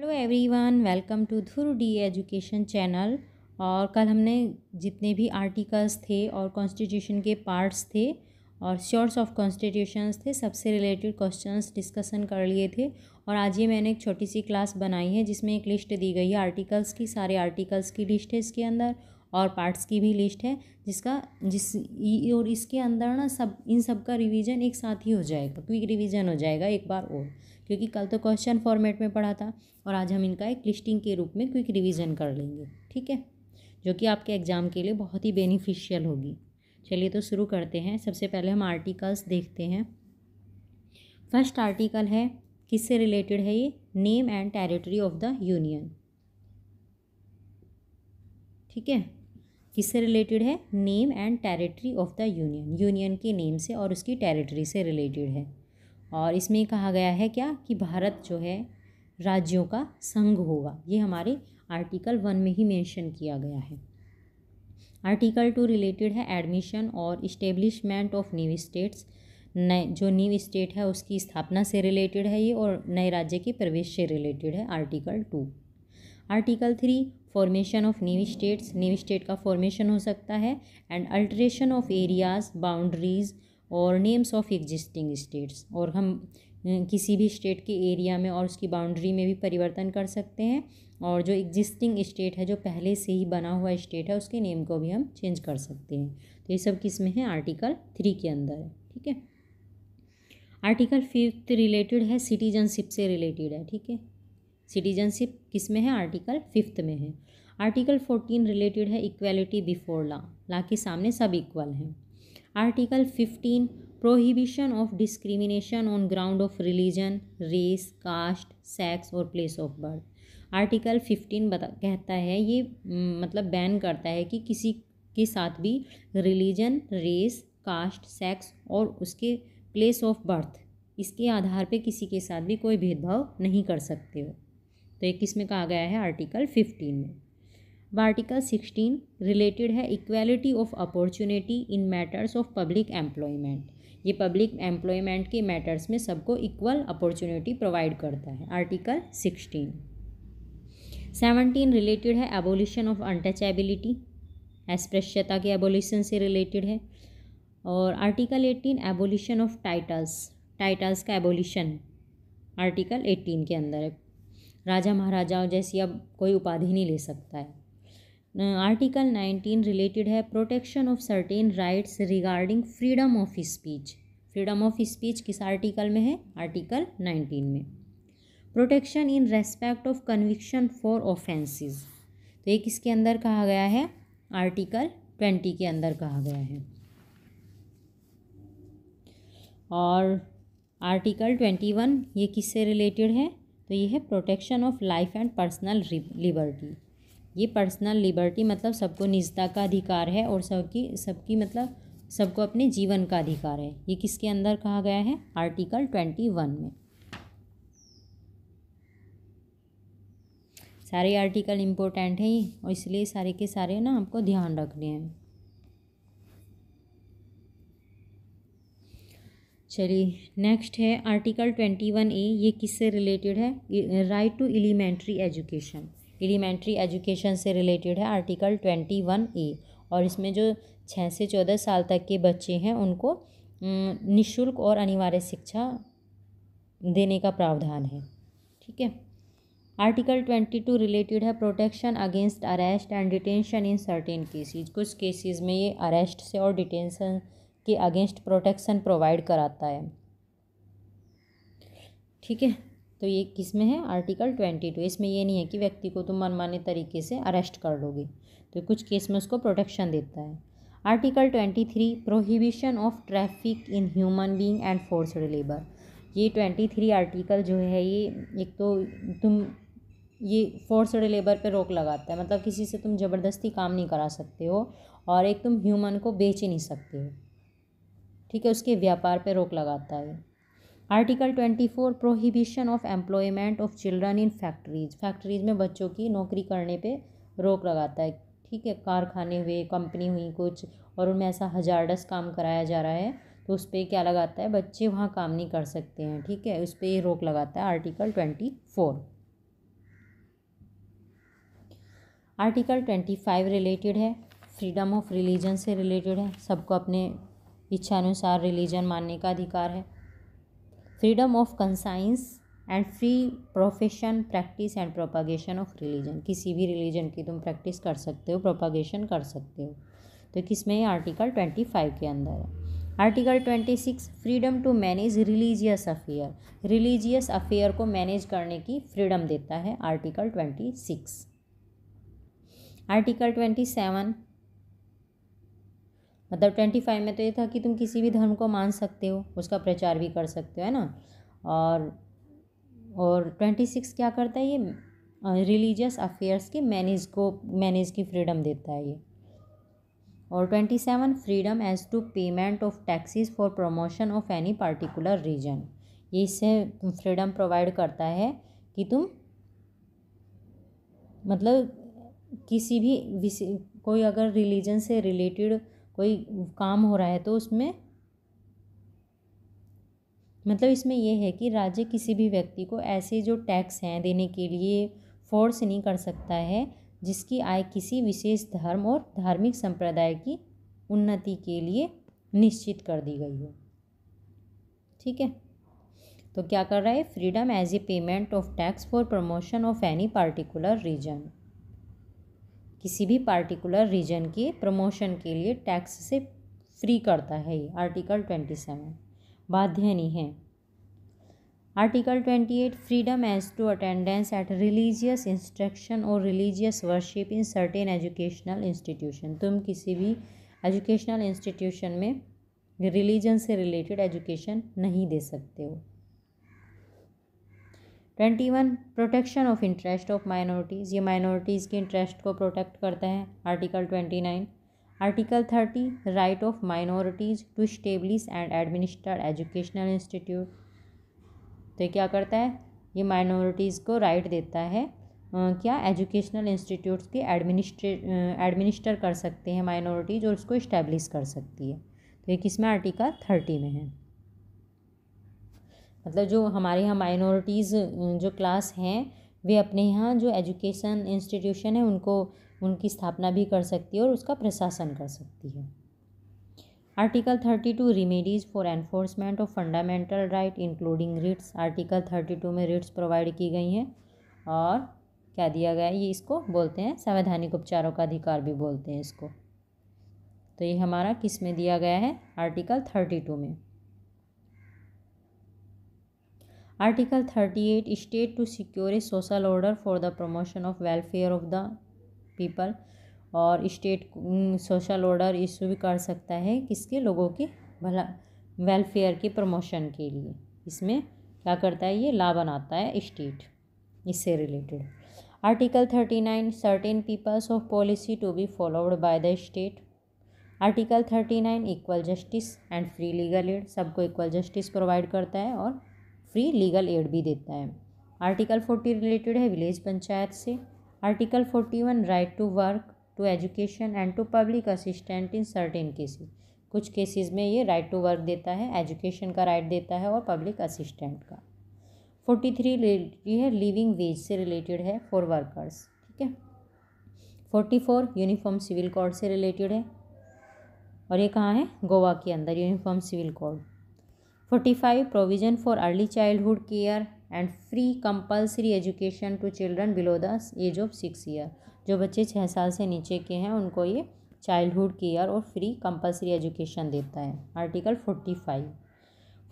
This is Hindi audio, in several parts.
हेलो एवरीवन वेलकम टू धुरु डी एजुकेशन चैनल और कल हमने जितने भी आर्टिकल्स थे और कॉन्स्टिट्यूशन के पार्ट्स थे और शॉर्ट्स ऑफ कॉन्स्टिट्यूशंस थे सबसे रिलेटेड क्वेश्चंस डिस्कशन कर लिए थे और आज ये मैंने एक छोटी सी क्लास बनाई है जिसमें एक लिस्ट दी गई है आर्टिकल्स की सारे आर्टिकल्स की लिस्ट है इसके अंदर और पार्ट्स की भी लिस्ट है जिसका जिस और इसके अंदर ना सब इन सब का रिविजन एक साथ ही हो जाएगा क्विक रिविज़न हो जाएगा एक बार और क्योंकि कल तो क्वेश्चन फॉर्मेट में पढ़ा था और आज हम इनका एक लिस्टिंग के रूप में क्विक रिविज़न कर लेंगे ठीक है जो कि आपके एग्ज़ाम के लिए बहुत ही बेनिफिशियल होगी चलिए तो शुरू करते हैं सबसे पहले हम आर्टिकल्स देखते हैं फर्स्ट आर्टिकल है किससे रिलेटेड है ये name and territory of the union ठीक है किससे रिलेटेड है name and territory of the union union के नेम से और उसकी टेरिटरी से रिलेटेड है और इसमें कहा गया है क्या कि भारत जो है राज्यों का संघ होगा ये हमारे आर्टिकल वन में ही मेंशन किया गया है आर्टिकल टू रिलेटेड है एडमिशन और इस्टेब्लिशमेंट ऑफ न्यू स्टेट्स नए जो न्यू स्टेट है उसकी स्थापना से रिलेटेड है ये और नए राज्य के प्रवेश से रिलेटेड है article two article three formation of new states new state का फॉर्मेशन हो सकता है and alteration of areas boundaries और नेम्स ऑफ एग्जिस्टिंग स्टेट्स और हम किसी भी स्टेट के एरिया में और उसकी बाउंड्री में भी परिवर्तन कर सकते हैं और जो एग्जिस्टिंग स्टेट है जो पहले से ही बना हुआ स्टेट है उसके नेम को भी हम चेंज कर सकते हैं तो ये सब किस में है आर्टिकल थ्री के अंदर है ठीक है आर्टिकल फिफ्थ रिलेटेड है सिटीजनशिप से रिलेटेड है ठीक है सिटीजनशिप किस में है आर्टिकल फिफ्थ में है आर्टिकल फोर्टीन रिलेटेड है इक्वालिटी बिफोर लॉ लॉ के सामने सब इक्वल हैं article 15 prohibition of discrimination on ground of religion race caste sex और प्लेस ऑफ बर्थ आर्टिकल 15 बता कहता है ये मतलब बैन करता है कि किसी के साथ भी रिलीजन रेस कास्ट सेक्स और उसके प्लेस ऑफ बर्थ इसके आधार पे किसी के साथ भी कोई भेदभाव नहीं कर सकते हो तो ये किस में कहा गया है आर्टिकल फिफ्टीन में व आर्टिकल सिक्सटीन रिलेटेड है equality of opportunity in matters of public employment ये पब्लिक एम्प्लॉयमेंट के मैटर्स में सबको इक्वल अपॉर्चुनिटी प्रोवाइड करता है आर्टिकल सिक्सटीन सेवनटीन रिलेटेड है एबोल्यूशन ऑफ अनटचेबिलिटी अस्पृश्यता के एबोल्यूशन से रिलेटेड है और article eighteen abolition of titles titles का एबोल्यूशन आर्टिकल एटीन के अंदर है राजा महाराजाओं जैसी अब कोई उपाधि नहीं ले सकता है आर्टिकल 19 रिलेटेड है protection of certain rights regarding freedom of speech freedom of speech किस आर्टिकल में है आर्टिकल 19 में protection in respect of conviction for offences तो एक इसके अंदर कहा गया है आर्टिकल ट्वेंटी के अंदर कहा गया है और आर्टिकल ट्वेंटी वन ये किससे रिलेटेड है तो ये है protection of life and personal liberty ये पर्सनल लिबर्टी मतलब सबको निजता का अधिकार है और सबकी सबकी मतलब सबको अपने जीवन का अधिकार है ये किसके अंदर कहा गया है आर्टिकल ट्वेंटी वन में सारे आर्टिकल इम्पोर्टेंट हैं और इसलिए सारे के सारे ना आपको ध्यान रखने हैं चलिए नेक्स्ट है आर्टिकल ट्वेंटी वन ए ये किससे रिलेटेड है right to elementary education elementary education से रिलेटेड है आर्टिकल ट्वेंटी वन ए और इसमें जो छः से चौदह साल तक के बच्चे हैं उनको निशुल्क और अनिवार्य शिक्षा देने का प्रावधान है ठीक है आर्टिकल ट्वेंटी टू रिलेटेड है protection against arrest and detention in certain cases कुछ केसेस में ये अरेस्ट से और डिटेंशन के अगेंस्ट प्रोटेक्शन प्रोवाइड कराता है ठीक है तो ये किस में है आर्टिकल ट्वेंटी टू इसमें ये नहीं है कि व्यक्ति को तुम मनमाने तरीके से अरेस्ट कर लोगे तो कुछ केस में उसको प्रोटेक्शन देता है article twenty three prohibition of traffic in human being and forced labour ये ट्वेंटी थ्री आर्टिकल जो है ये एक तो तुम ये फोर्सड लेबर पे रोक लगाता है मतलब किसी से तुम ज़बरदस्ती काम नहीं करा सकते हो और एक तुम ह्यूमन को बेच ही नहीं सकते हो ठीक है उसके व्यापार पे रोक लगाता है article twenty four prohibition of employment of children in factories factories में बच्चों की नौकरी करने पे रोक लगाता है ठीक है कारखाने हुए कंपनी हुई कुछ और उनमें ऐसा हजारडस काम कराया जा रहा है तो उस पर क्या लगाता है बच्चे वहाँ काम नहीं कर सकते हैं ठीक है उस पर रोक लगाता है article twenty four article twenty five related है फ्रीडम ऑफ रिलीजन से रिलेटेड है सबको अपने इच्छानुसार रिलीजन मानने का अधिकार है freedom of conscience and free profession practice and propagation of religion किसी भी रिलीजन की तुम प्रैक्टिस कर सकते हो प्रोपागेशन कर सकते हो तो किस में आर्टिकल ट्वेंटी फाइव के अंदर है article twenty six freedom to manage religious affair religious affair को मैनेज करने की फ्रीडम देता है article twenty six article twenty seven मतलब ट्वेंटी फाइव में तो ये था कि तुम किसी भी धर्म को मान सकते हो उसका प्रचार भी कर सकते हो है ना और और ट्वेंटी सिक्स क्या करता है ये रिलीजियस अफेयर्स के मैनेज को मैनेज की फ्रीडम देता है ये और twenty seven freedom as to payment of taxes for promotion of any particular reason ये इससे फ्रीडम प्रोवाइड करता है कि तुम मतलब किसी भी कोई अगर रिलीजन से रिलेटेड कोई काम हो रहा है तो उसमें मतलब इसमें यह है कि राज्य किसी भी व्यक्ति को ऐसे जो टैक्स हैं देने के लिए फोर्स नहीं कर सकता है जिसकी आय किसी विशेष धर्म और धार्मिक संप्रदाय की उन्नति के लिए निश्चित कर दी गई हो ठीक है तो क्या कर रहा है freedom as a payment of tax for promotion of any particular reason किसी भी पार्टिकुलर रीजन के प्रमोशन के लिए टैक्स से फ्री करता है ये आर्टिकल ट्वेंटी सेवन बाध्य नहीं है article twenty eight freedom as to attendance at religious instruction और religious worship in certain educational institution तुम किसी भी एजुकेशनल इंस्टीट्यूशन में रिलीजन से रिलेटेड एजुकेशन नहीं दे सकते हो twenty one protection of interest of minorities ये माइनॉरिटीज़ के इंटरेस्ट को प्रोटेक्ट करता है article twenty nine article thirty right of minorities to establish and administer educational institute तो ये क्या करता है ये माइनॉरिटीज़ को राइट right देता है क्या एजुकेशनल इंस्टीट्यूट्स के एडमिनिस्ट्रे एडमिनिस्टर कर सकते हैं माइनॉरिटीज़ और उसको इस्टेब्लिश कर सकती है तो ये किस में आर्टिकल थर्टी में है मतलब जो हमारे यहाँ माइनॉरिटीज़ जो क्लास हैं वे अपने यहाँ जो एजुकेशन इंस्टीट्यूशन है उनको उनकी स्थापना भी कर सकती है और उसका प्रशासन कर सकती है article thirty two remedies for enforcement of fundamental right including writs article thirty two में रिट्स प्रोवाइड की गई हैं और क्या दिया गया है ये इसको बोलते हैं संवैधानिक उपचारों का अधिकार भी बोलते हैं इसको तो ये हमारा किस में दिया गया है आर्टिकल थर्टी टू में article thirty eight state to secure a social order for the promotion of welfare of the people और स्टेट सोशल ऑर्डर इशू भी कर सकता है किसके लोगों के भला वेलफेयर की प्रमोशन के लिए इसमें क्या करता है ये ला बनाता है स्टेट इससे related article thirty nine certain peoples of policy to be followed by the state article thirty nine equal justice and free legal aid सबको इक्वल जस्टिस प्रोवाइड करता है और फ्री लीगल एड भी देता है आर्टिकल फोर्टी रिलेटेड है विलेज पंचायत से article forty one right to work to education and to public assistant in certain cases कुछ केसेस में ये राइट टू वर्क देता है एजुकेशन का राइट देता है और पब्लिक असिस्टेंट का फोर्टी थ्री है लिविंग वेज से रिलेटेड है फॉर वर्कर्स ठीक है forty four uniform civil code से रिलेटेड है और ये कहाँ है गोवा के अंदर uniform civil code forty five provision for early childhood care and free compulsory education to children below the age of six year जो बच्चे छः साल से नीचे के हैं उनको ये चाइल्डहुड केयर और फ्री कंपलसरी एजुकेशन देता है article forty five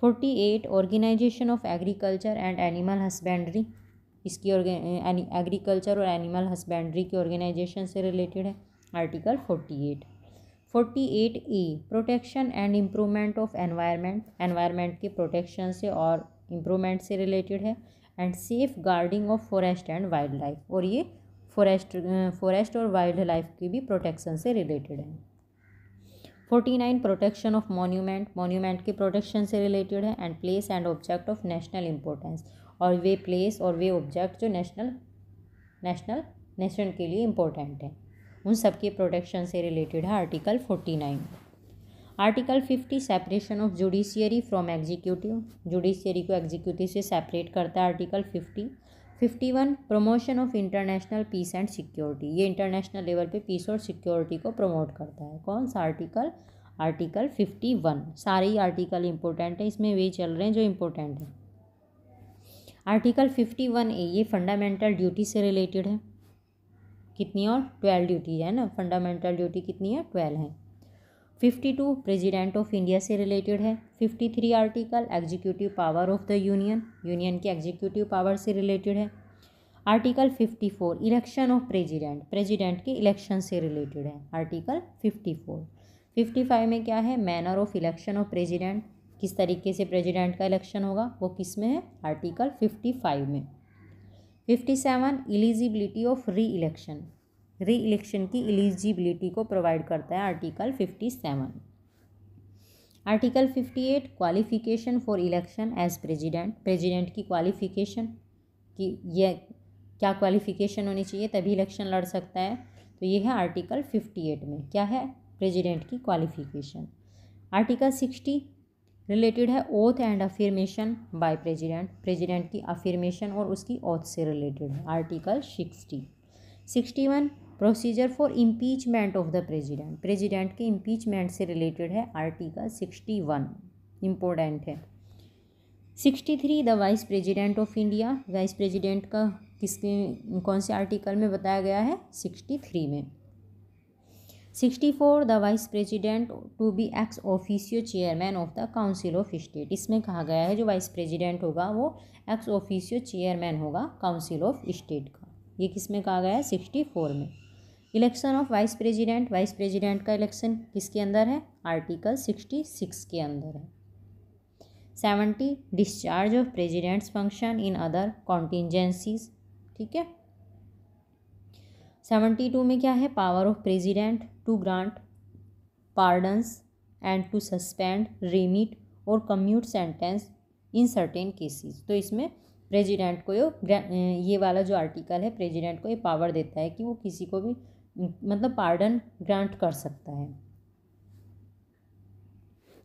forty eight organisation of agriculture and animal husbandry इसकी एग्रीकल्चर और एनिमल हस्बेंड्री की ऑर्गेनाइजेशन से रिलेटेड है article forty eight forty eight A protection and improvement of environment environment के प्रोटेक्शन से और इम्प्रूवमेंट से रिलेटेड है and safeguarding of forest and wildlife और ये फॉरेस्ट फॉरेस्ट और वाइल्ड लाइफ की भी प्रोटेक्शन से रिलेटेड है forty nine protection of monument monument के प्रोटेक्शन से रिलेटेड है and place and object of national importance और वे प्लेस और वे ऑब्जेक्ट जो नेशनल नेशनल नेशन के लिए इम्पोर्टेंट है उन सब के प्रोटेक्शन से रिलेटेड है article forty nine article fifty separation of judiciary from executive judiciary को एग्जीक्यूटिव से सेपरेट करता है article fifty fifty one promotion of international peace and security ये इंटरनेशनल लेवल पे पीस और सिक्योरिटी को प्रमोट करता है कौन सा आर्टिकल आर्टिकल फिफ्टी वन सारे ही आर्टिकल इंपॉर्टेंट है इसमें वे चल रहे हैं जो इम्पोर्टेंट है आर्टिकल फिफ्टी वन ए ये फंडामेंटल ड्यूटी से रिलेटेड है कितनी और ट्वेल्व ड्यूटी है ना फंडामेंटल ड्यूटी कितनी है ट्वेल्व है fifty two president of India से रिलेटेड है fifty three article executive power of the union union के एग्जीक्यूटिव पावर से रिलेटेड है article fifty four election of president president के इलेक्शन से रिलेटेड है article fifty four fifty five में क्या है manner of election of president किस तरीके से प्रेजिडेंट का इलेक्शन होगा वो किस में है आर्टिकल फिफ्टी फाइव में fifty seven eligibility of re election re election की एलिजिबिलिटी को प्रोवाइड करता है article fifty seven article fifty eight qualification for election as president president की क्वालिफिकेशन कि यह क्या क्वालिफिकेशन होनी चाहिए तभी इलेक्शन लड़ सकता है तो ये है आर्टिकल फिफ्टी एट में क्या है प्रेजिडेंट की क्वालिफिकेशन आर्टिकल सिक्सटी रिलेटेड है oath and affirmation by president president की अफirमेशन और उसकी ओथ से रिलेटेड है article sixty sixty one procedure for impeachment of the president president के इम्पीचमेंट से रिलेटेड है आर्टिकल सिक्सटी वन इम्पोर्टेंट है sixty three the vice president of India vice president का किसके कौन से आर्टिकल में बताया गया है सिक्सटी थ्री में sixty four the vice president to be ex officio chairman of the council of state इसमें कहा गया है जो वाइस प्रेसिडेंट होगा वो एक्स ऑफिशियो चेयरमैन होगा काउंसिल ऑफ स्टेट का ये किस में कहा गया है सिक्सटी फोर में election of vice president vice president का इलेक्शन किसके अंदर है आर्टिकल सिक्सटी सिक्स के अंदर है seventy discharge of president's function in other contingencies ठीक है सेवेंटी टू में क्या है power of president to grant pardons and to suspend remit और commute sentence in certain cases तो इसमें प्रेजिडेंट को ये वाला जो आर्टिकल है प्रेजिडेंट को ये पावर देता है कि वो किसी को भी मतलब पार्डन ग्रांट कर सकता है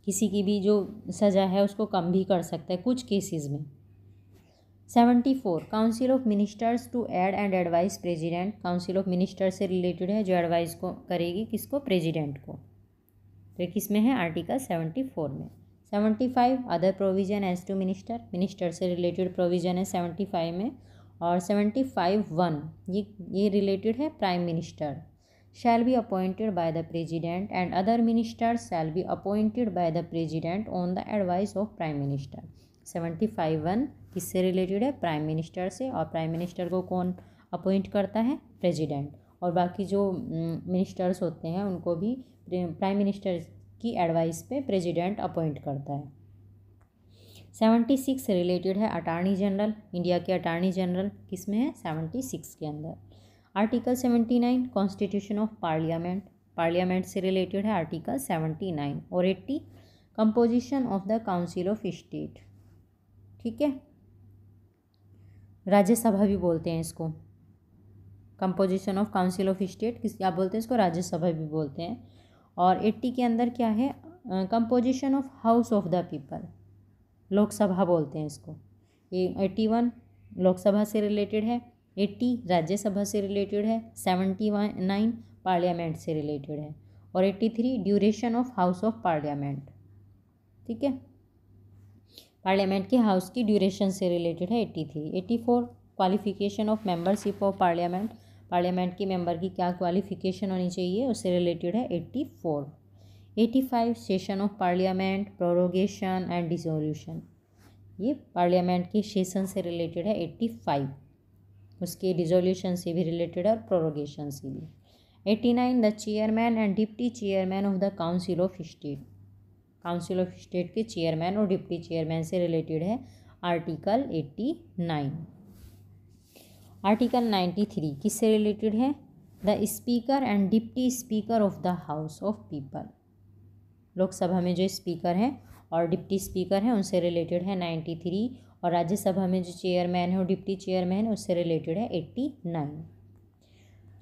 किसी की भी जो सज़ा है उसको कम भी कर सकता है कुछ केसेस में seventy four council of ministers to aid and advise president council of ministers से रिलेटेड है जो एडवाइस को करेगी किसको प्रेजिडेंट को तो किस में है आर्टिकल सेवेंटी फोर में seventy five other provision as to minister minister से रिलेटेड प्रोविजन है सेवेंटी फाइव में और सेवेंटी फाइव वन ये ये रिलेटेड है prime minister shall be appointed by the president and other minister shall be appointed by the president on the advice of prime minister seventy five one किससे रिलेटेड है प्राइम मिनिस्टर से और प्राइम मिनिस्टर को कौन अपॉइंट करता है प्रेसिडेंट और बाकी जो मिनिस्टर्स होते हैं उनको भी प्राइम मिनिस्टर की एडवाइस पे प्रेसिडेंट अपॉइंट करता है सेवेंटी सिक्स रिलेटेड है अटारनी जनरल इंडिया के अटारनी जनरल किस में है सेवेंटी सिक्स के अंदर article seventy nine constitution of parliament parliament से रिलेटेड है आर्टिकल सेवेंटी नाइन और eighty composition of the council of state ठीक है राज्यसभा भी बोलते हैं इसको composition of council of state किस क्या बोलते हैं इसको राज्यसभा भी बोलते हैं और एट्टी के अंदर क्या है composition of house of the people Lok Sabha बोलते हैं इसको ये एट्टी वन लोकसभा से रिलेटेड है एट्टी राज्यसभा से रिलेटेड है सेवेंटी वन नाइन पार्लियामेंट से रिलेटेड है और eighty three duration of house of parliament ठीक है पार्लियामेंट के हाउस की ड्यूरेशन से रिलेटेड है eighty three eighty four qualification of membership of parliament parliament की मेंबर की क्या क्वालिफिकेशन होनी चाहिए उससे रिलेटेड है eighty four eighty five session of parliament prorogation and dissolution ये पार्लियामेंट के सेशन से रिलेटेड है एट्टी फाइव उसके डिजोल्यूशन से भी रिलेटेड और प्रोरोगेशन से भी eighty nine the chairman and deputy chairman of the council of state council of state के चेयरमैन और डिप्टी चेयरमैन से रिलेटेड है article eighty nine article ninety three किससे रिलेटेड है the speaker and deputy speaker of the house of people Lok Sabha में जो स्पीकर हैं और डिप्टी स्पीकर हैं उनसे रिलेटेड है नाइन्टी थ्री और राज्यसभा में जो चेयरमैन है और डिप्टी चेयरमैन है उससे रिलेटेड है eighty nine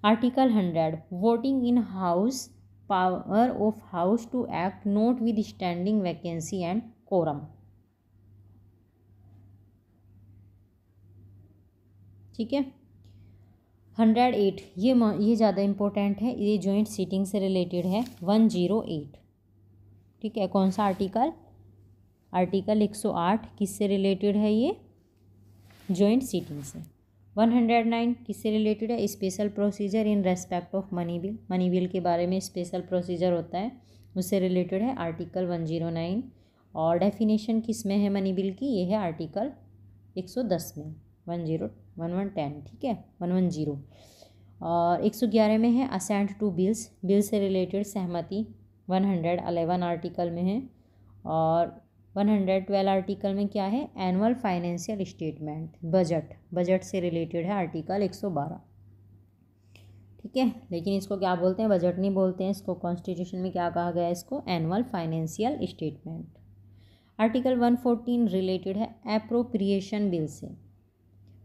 article hundred voting in house power of house to act standing vacancy and quorum ठीक है हंड्रेड एट ये ये ज़्यादा इम्पोर्टेंट है ये जॉइंट सीटिंग से रिलेटेड है वन जीरो एट ठीक है कौन सा आर्टिकल आर्टिकल एक सौ आठ किससे रिलेटेड है ये जॉइंट सीटिंग से वन हंड्रेड नाइन किससे रिलेटेड है special procedure in respect of money bill money bill के बारे में स्पेशल प्रोसीजर होता है उससे रिलेटेड है आर्टिकल वन जीरो नाइन और डेफिनेशन किस में है मनी बिल की ये है आर्टिकल एक सौ दस में one zero one one ten ठीक है वन वन जीरो और एक सौ ग्यारह में है असेंट टू बिल्स बिल से रिलेटेड सहमति वन हंड्रेड अलेवन आर्टिकल में है और वन हंड्रेड ट्वेल्व आर्टिकल में क्या है annual financial statement budget budget से रिलेटेड है आर्टिकल एक सौ बारह ठीक है लेकिन इसको क्या बोलते हैं बजट नहीं बोलते हैं इसको कॉन्स्टिट्यूशन में क्या कहा गया है इसको annual financial statement article one fourteen related है अप्रोप्रिएशन बिल से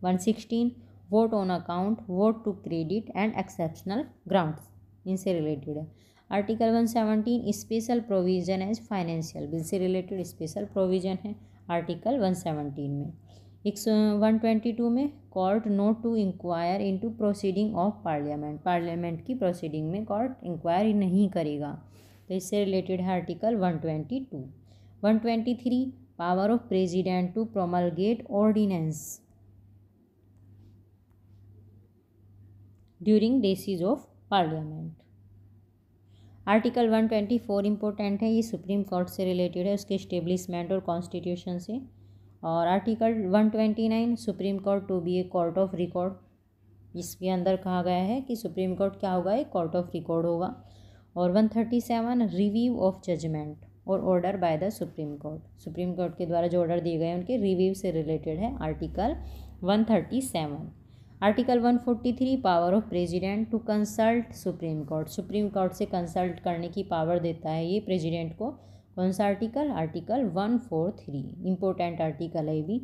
one sixteen vote on account vote to credit and exceptional ground इनसे रिलेटेड है article one seventeen special provision as financial bill से रिलेटेड स्पेशल प्रोविज़न है आर्टिकल वन सेवनटीन में एक सौ वन ट्वेंटी टू में court not to inquire into proceeding of parliament parliament की प्रोसीडिंग में कोर्ट इंक्वायरी नहीं करेगा तो इससे रिलेटेड है article one twenty two one twenty three power of president to promulgate ordinance during recess of parliament article 124 important है ये सुप्रीम कोर्ट से रिलेटेड है उसके इस्टेब्लिशमेंट और कॉन्स्टिट्यूशन से और article 129 supreme court to be a court of record इसके अंदर कहा गया है कि सुप्रीम कोर्ट क्या होगा एक कोर्ट ऑफ रिकॉर्ड होगा और 137 रिव्यू ऑफ जजमेंट और order by the supreme court supreme court के द्वारा जो ऑर्डर दिए गए उनके रिव्यू से रिलेटेड है article seven article 143 power of president to consult supreme court supreme court से कंसल्ट करने की पावर देता है ये प्रेसिडेंट को कौन सा आर्टिकल आर्टिकल 143 इम्पोर्टेंट आर्टिकल है भी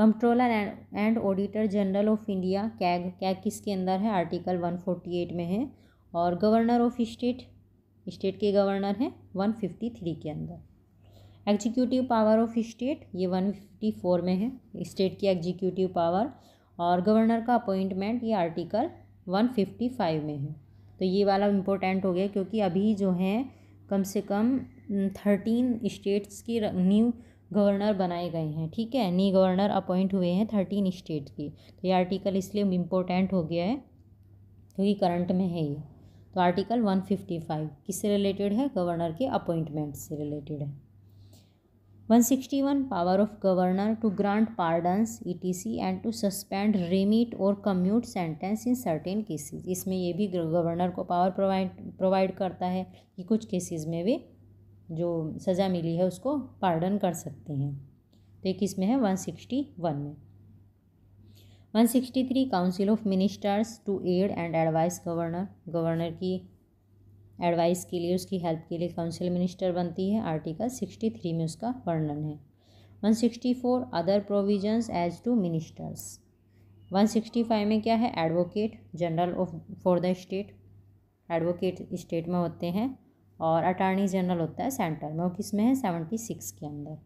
controller and auditor general of India CAG CAG किसके अंदर है आर्टिकल 148 में है और गवर्नर ऑफ स्टेट स्टेट के गवर्नर हैं वन के अंदर एग्जीक्यूटिव पावर ऑफ स्टेट ये 154 में है स्टेट की एग्जीक्यूटिव पावर और गवर्नर का अपॉइंटमेंट ये आर्टिकल 155 में है तो ये वाला इम्पोर्टेंट हो गया क्योंकि अभी जो है कम से कम थर्टीन स्टेट्स की न्यू गवर्नर बनाए गए हैं ठीक है न्यू गवर्नर अपॉइंट हुए हैं थर्टीन स्टेट के तो ये आर्टिकल इसलिए इम्पोर्टेंट हो गया है क्योंकि करंट में है ये तो आर्टिकल वन फाइव किससे रिलेटेड है गवर्नर के अपॉइंटमेंट से रिलेटेड है 161 power of governor to grant pardons etc and to suspend remit or commute sentence in certain cases इसमें ये भी गवर्नर को पावर प्रोवाइड प्रोवाइड करता है कि कुछ केसेस में वे जो सज़ा मिली है उसको पार्डन कर सकते हैं तो एक इसमें है 161 में 163 council of ministers to aid and advise governor governor की एडवाइस के लिए उसकी हेल्प के लिए काउंसिल मिनिस्टर बनती है आर्टिकल सिक्सटी थ्री में उसका वर्णन है one sixty four other provisions as to ministers one sixty five में क्या है advocate general of for the state advocate state में होते हैं और अटारनी जनरल होता है सेंटर में वो किस में है सेवेंटी सिक्स के अंदर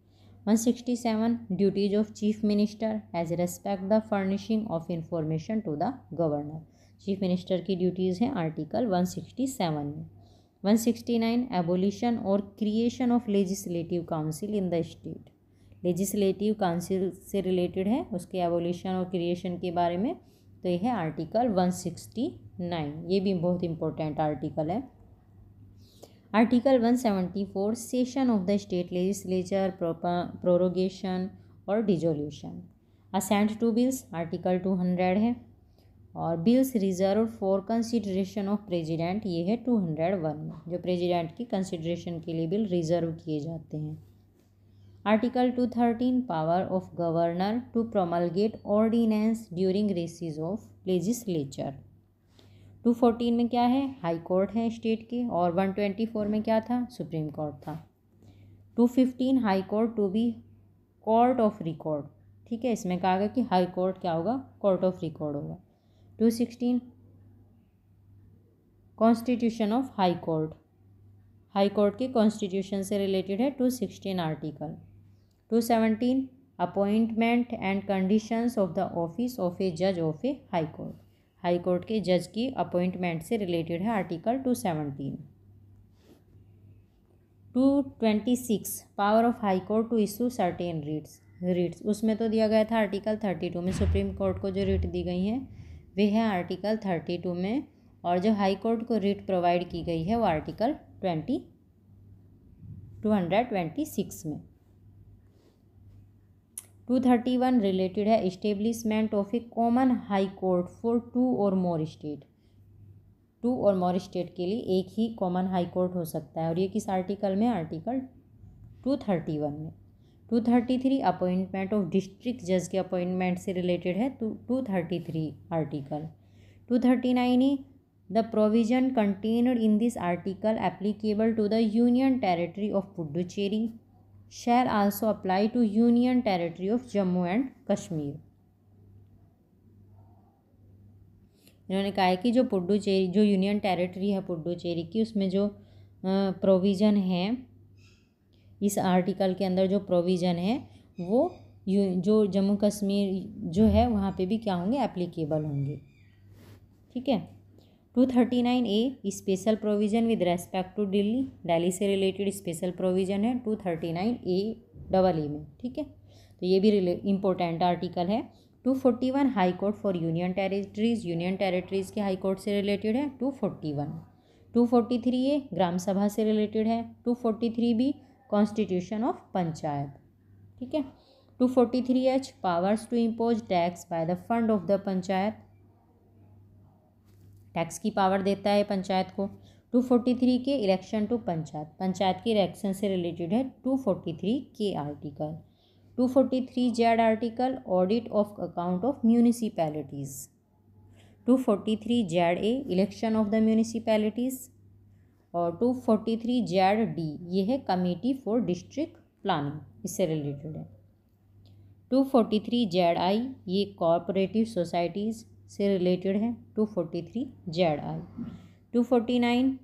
one sixty seven duties of chief minister as respect the furnishing of information to the governor chief minister की ड्यूटीज़ हैं आर्टिकल वन सिक्सटी सेवन में 169 एबोल्यूशन और creation of legislative council in the state legislative council से रिलेटेड है उसके एबोल्यूशन और क्रिएशन के बारे में तो यह है आर्टिकल 169 ये भी बहुत इंपॉर्टेंट आर्टिकल है article 174 session of the state legislature prorogation और dissolution assent to bills article 200 है और bills reserve for consideration of president ये है टू हंड्रेड वन में जो प्रेजिडेंट की कंसिडरेशन के लिए बिल रिजर्व किए जाते हैं article two thirteen power of governor to promulgate ordinance during recess of legislature two fourteen में क्या है हाई कोर्ट है स्टेट के और वन ट्वेंटी फोर में क्या था सुप्रीम कोर्ट था two fifteen high court to be court of record ठीक है इसमें कहा गया कि हाई कोर्ट क्या होगा कोर्ट ऑफ रिकॉर्ड होगा two sixteen constitution of high court high court के कॉन्स्टिट्यूशन से रिलेटेड है two sixteen article two seventeen appointment and conditions of the office of a जज of a high court high court के जज की अपॉइंटमेंट से रिलेटेड है article two seventeen two twenty six power of high court to issue certain writs writs उसमें तो दिया गया था आर्टिकल थर्टी टू में सुप्रीम कोर्ट को जो रीट दी गई हैं वे है आर्टिकल थर्टी टू में और जो हाई कोर्ट को रिट प्रोवाइड की गई है वो article twenty two hundred twenty six में टू थर्टी वन रिलेटेड है establishment of a common high court for two और मोर स्टेट टू और मोर स्टेट के लिए एक ही कॉमन हाई कोर्ट हो सकता है और ये किस आर्टिकल में आर्टिकल टू थर्टी वन में two thirty three appointment of district जज के अपॉइंटमेंट से रिलेटेड है two two thirty three article two thirty nine ही the provision contained in this article applicable to the union territory of Puducherry shall also apply to union territory of Jammu and Kashmir इन्होंने कहा है कि जो पुडुचेरी जो यूनियन टेरेटरी है पुडुचेरी की उसमें जो प्रोविज़न है इस आर्टिकल के अंदर जो प्रोविज़न है वो जो जम्मू कश्मीर जो है वहाँ पे भी क्या होंगे एप्लीकेबल होंगे ठीक है two thirty nine A special provision with respect to Delhi Delhi से रिलेटेड स्पेशल प्रोविज़न है two thirty nine A double E में ठीक है तो ये भी इम्पोर्टेंट आर्टिकल है two forty one high court for union territories union territories के हाई कोर्ट से रिलेटेड है two forty one two forty three A Gram Sabha से रिलेटेड है two forty three B constitution of panchayat ठीक है two forty three H powers to impose tax by the fund of the panchayat tax की पावर देता है पंचायत को टू फोर्टी थ्री के इलेक्शन टू पंचायत पंचायत के इलेक्शन से रिलेटेड है टू फोर्टी थ्री के article two forty three Z article audit of account of municipalities two forty three Z A election of the municipalities और two forty three Z D ये है कमेटी फॉर डिस्ट्रिक्ट प्लानिंग इससे रिलेटेड है two forty three Z I ये कॉरपोरेटिव सोसाइटीज़ से रिलेटेड है two forty three Z I two forty nine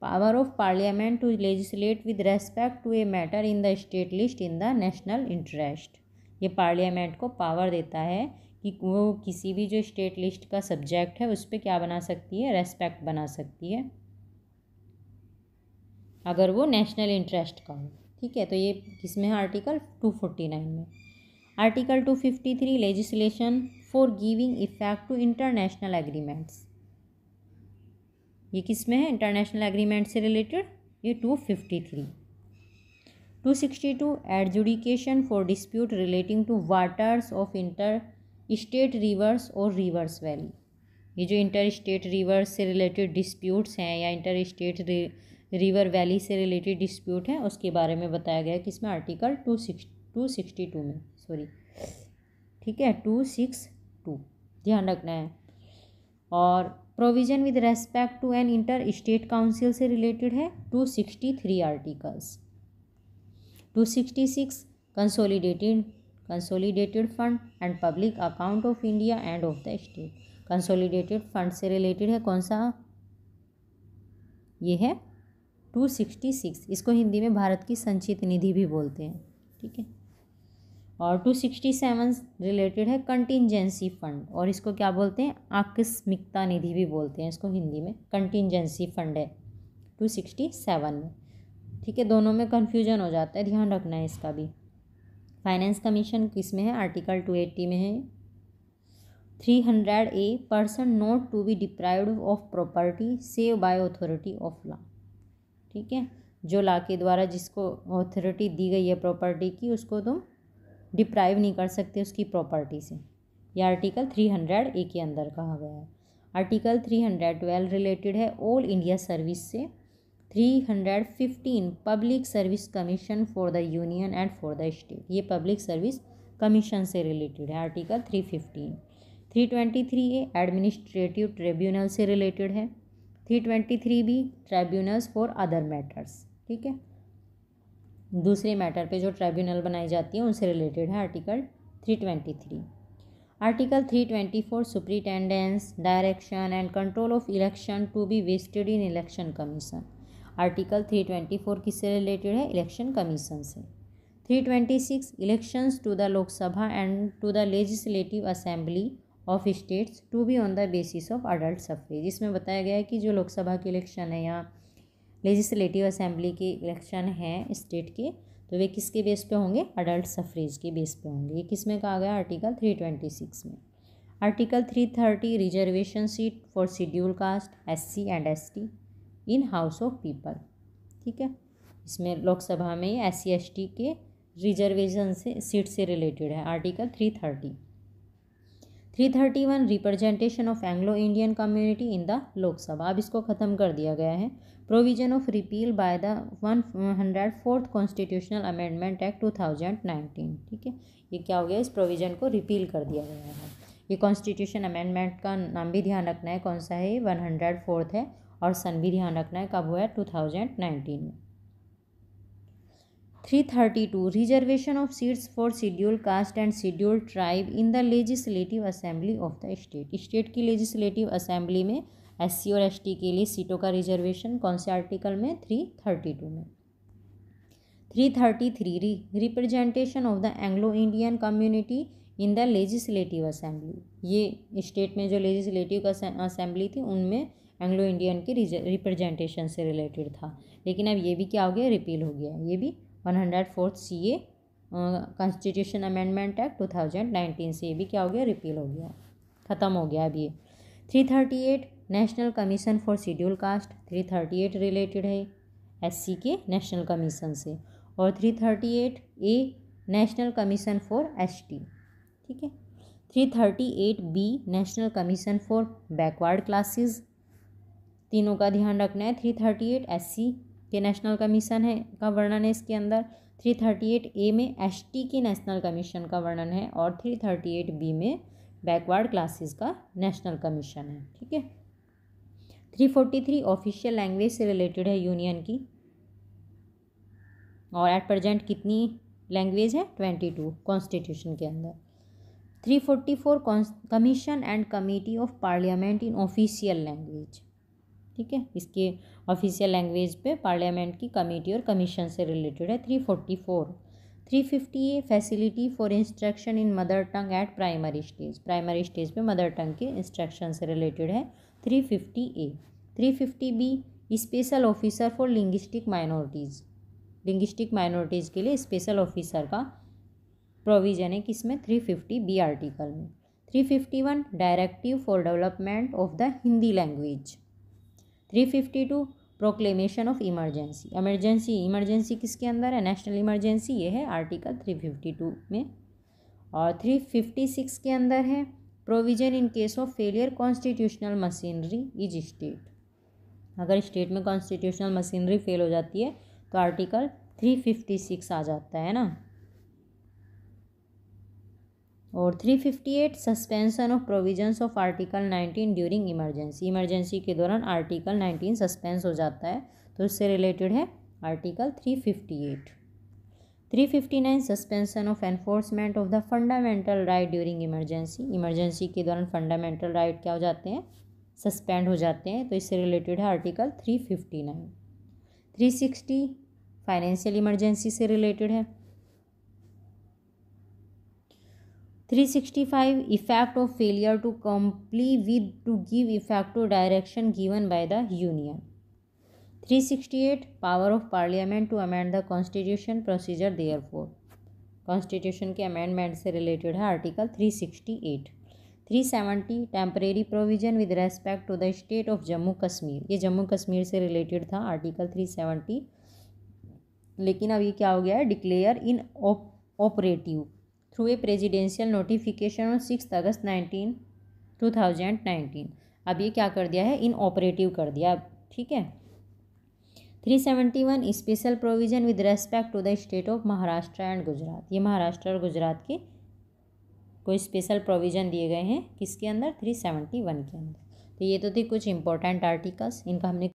power of parliament to legislate with respect to a matter in the state list in the national interest ये पार्लियामेंट को पावर देता है कि वो किसी भी जो स्टेट लिस्ट का सब्जेक्ट है उस पर क्या बना सकती है रेस्पेक्ट बना सकती है अगर वो नेशनल इंटरेस्ट का हो ठीक है तो ये किस में है आर्टिकल टू फोर्टी नाइन में article two fifty three legislation for giving effect to international agreements ये किस में है इंटरनेशनल एग्रीमेंट से रिलेटेड ये two fifty three two sixty two adjudication for dispute relating to waters of inter state rivers और रिवर्स वैली ये जो इंटर स्टेट रिवर्स से रिलेटेड डिस्प्यूट्स हैं या इंटर स्टेट रिवर वैली से रिलेटेड डिस्प्यूट है उसके बारे में बताया गया है कि इसमें article two six two sixty two में सॉरी ठीक है टू सिक्स टू ध्यान रखना है और provision with respect to an inter state council से रिलेटेड है two sixty three articles two sixty six consolidated consolidated fund and public account of India and of the state consolidated fund से रिलेटेड है कौन सा ये है टू सिक्सटी सिक्स इसको हिंदी में भारत की संचित निधि भी बोलते हैं ठीक है और टू सिक्सटी सेवन रिलेटेड है कंटिजेंसी फंड और इसको क्या बोलते हैं आकस्मिकता निधि भी बोलते हैं इसको हिंदी में कंटिजेंसी फंड है टू सिक्सटी सेवन में ठीक है दोनों में कन्फ्यूजन हो जाता है ध्यान रखना है इसका भी फाइनेंस कमीशन किस में है आर्टिकल टू एट्टी में है three hundred a person not to be deprive of property save by authority of law ठीक है जो ला के द्वारा जिसको ऑथोरिटी दी गई है प्रॉपर्टी की उसको तुम डिप्राइव नहीं कर सकते उसकी प्रॉपर्टी से यह आर्टिकल थ्री हंड्रेड ए के अंदर कहा गया है article three hundred twelve related है ऑल इंडिया सर्विस से three hundred fifteen public service commission for the union and for the state ये पब्लिक सर्विस कमीशन से रिलेटेड है article three fifteen three twenty three A administrative tribunal से रिलेटेड है three twenty three B tribunals for other matters ठीक है दूसरे मैटर पे जो ट्राइब्यूनल बनाई जाती है उनसे रिलेटेड है article three twenty three article three twenty four superintendence direction and control of election to be vested in election commission article three twenty four किससे रिलेटेड है इलेक्शन कमीशन से three twenty six elections to the Lok Sabha and to the legislative assembly of states to be on the basis of adult suffrage इसमें बताया गया है कि जो लोकसभा के इलेक्शन है या लेजिस्लेटिव असेंबली के इलेक्शन हैं स्टेट के तो वे किसके बेस पे होंगे अडल्ट सफरेज के बेस पे होंगे ये किस में कहा गया आर्टिकल थ्री ट्वेंटी सिक्स में article three thirty reservation seat for schedule caste S C and S T in house of people ठीक है इसमें लोकसभा में एस सी एस टी के रिजर्वेशन से सीट से रिलेटेड है article three thirty 331 representation of Anglo Indian community in the Lok Sabha अब इसको ख़त्म कर दिया गया है provision of repeal by the one hundred fourth constitutional amendment act two thousand nineteen ठीक है ये क्या हो गया इस प्रोविजन को रिपील कर दिया गया है ये कॉन्स्टिट्यूशन अमेंडमेंट का नाम भी ध्यान रखना है कौन सा है वन हंड्रेड फोर्थ है और सन भी ध्यान रखना है कब हुआ है टू थाउजेंड नाइनटीन में 332 reservation of seats for schedule caste and schedule tribe in the legislative assembly of the state state की लेजिस्लेटिव असेंबली में एस और एस के लिए सीटों का रिजर्वेशन कौन से आर्टिकल में 332 में 333 representation of the Anglo Indian community in the legislative assembly ये स्टेट में जो लेजिस्लेटिव असेंबली थी उनमें एंग्लो इंडियन के रिप्रेजेंटेशन से रिलेटेड था लेकिन अब ये भी क्या हो गया रिपील हो गया ये भी one hundred fourth C A constitution amendment act two thousand nineteen से भी क्या हो गया रिपील हो गया ख़त्म हो गया अब ये three thirty eight national commission for schedule caste three thirty eight related है एस सी के नेशनल कमीशन से और three thirty eight A national commission for S T ठीक है three thirty eight B national commission for backward classes तीनों का ध्यान रखना है three thirty eight S C के नेशनल कमीशन है का वर्णन है इसके अंदर थ्री थर्टी एट ए में एस टी के नेशनल कमीशन का वर्णन है और थ्री थर्टी एट बी में बैकवर्ड क्लासेस का नेशनल कमीशन है ठीक है three forty three official language से रिलेटेड है यूनियन की और एट प्रजेंट कितनी लैंग्वेज है ट्वेंटी टू कॉन्स्टिट्यूशन के अंदर three forty four commission and committee of parliament in official language ठीक है इसके ऑफिशियल लैंग्वेज पे पार्लियामेंट की कमेटी और कमीशन से रिलेटेड है three forty four three fifty A facility for instruction in mother tongue at primary stage primary stage पे मदर टंग के इंस्ट्रक्शन से रिलेटेड है three fifty A three fifty B special officer for linguistic minorities linguistic minorities के लिए स्पेशल ऑफिसर का प्रोविज़न है किसमें थ्री फिफ्टी बी आर्टिकल में three fifty one directive for development of the Hindi language three fifty two proclamation of emergency emergency emergency किसके अंदर है नेशनल इमरजेंसी ये है आर्टिकल थ्री फिफ्टी टू में और थ्री फिफ्टी सिक्स के अंदर है provision in case of failure constitutional machinery is state अगर स्टेट में कॉन्स्टिट्यूशनल मशीनरी फेल हो जाती है तो आर्टिकल थ्री फिफ्टी सिक्स आ जाता है ना और 358 suspension of provisions of article 19 during emergency emergency के दौरान आर्टिकल 19 सस्पेंस हो जाता है तो इससे रिलेटेड है article 358 359 suspension of enforcement of the fundamental right during emergency emergency के दौरान फंडामेंटल राइट क्या हो जाते हैं सस्पेंड हो जाते हैं तो इससे रिलेटेड है article three sixty financial emergency से रिलेटेड है three sixty five effect of failure to comply with to give effect of direction given by the union three sixty eight power of parliament to amend the constitution procedure therefor constitution के अमेंडमेंट से रिलेटेड है article three sixty eight three seventy temporary provision with respect to the state of Jammu Kashmir ये जम्मू कश्मीर से रिलेटेड था आर्टिकल थ्री सेवेंटी लेकिन अब ये क्या हो गया है declare inoperative through a presidential notification on six August nineteen two thousand nineteen अब ये क्या कर दिया है इन ऑपरेटिव कर दिया ठीक है three seventy one special provision with respect to the state of Maharashtra and Gujarat ये महाराष्ट्र और गुजरात के कोई स्पेशल प्रोविजन दिए गए हैं किसके अंदर थ्री सेवेंटी वन के अंदर तो ये तो थे कुछ इंपॉर्टेंट आर्टिकल्स इनका हमने